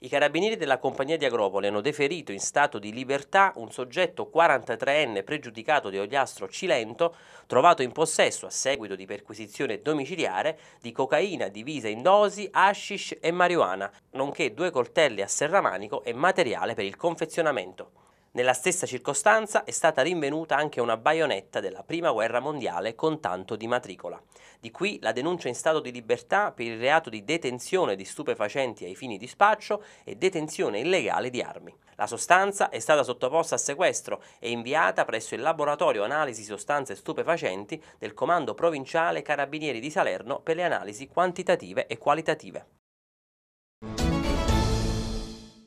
I carabinieri della compagnia di Agropoli hanno deferito in stato di libertà un soggetto 43enne pregiudicato di Ogliastro Cilento, trovato in possesso a seguito di perquisizione domiciliare di cocaina divisa in dosi, hashish e marijuana, nonché due coltelli a serramanico e materiale per il confezionamento. Nella stessa circostanza è stata rinvenuta anche una baionetta della Prima Guerra Mondiale con tanto di matricola. Di qui la denuncia in stato di libertà per il reato di detenzione di stupefacenti ai fini di spaccio e detenzione illegale di armi. La sostanza è stata sottoposta a sequestro e inviata presso il laboratorio analisi sostanze stupefacenti del Comando Provinciale Carabinieri di Salerno per le analisi quantitative e qualitative.